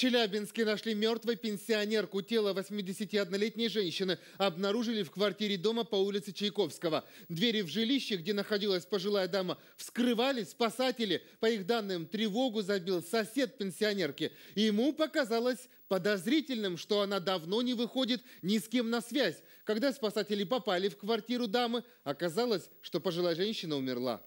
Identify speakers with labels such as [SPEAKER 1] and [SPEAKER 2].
[SPEAKER 1] Челябинске нашли мертвой пенсионерку. Тело 81-летней женщины обнаружили в квартире дома по улице Чайковского. Двери в жилище, где находилась пожилая дама, вскрывали спасатели. По их данным, тревогу забил сосед пенсионерки. Ему показалось подозрительным, что она давно не выходит ни с кем на связь. Когда спасатели попали в квартиру дамы, оказалось, что пожилая женщина умерла.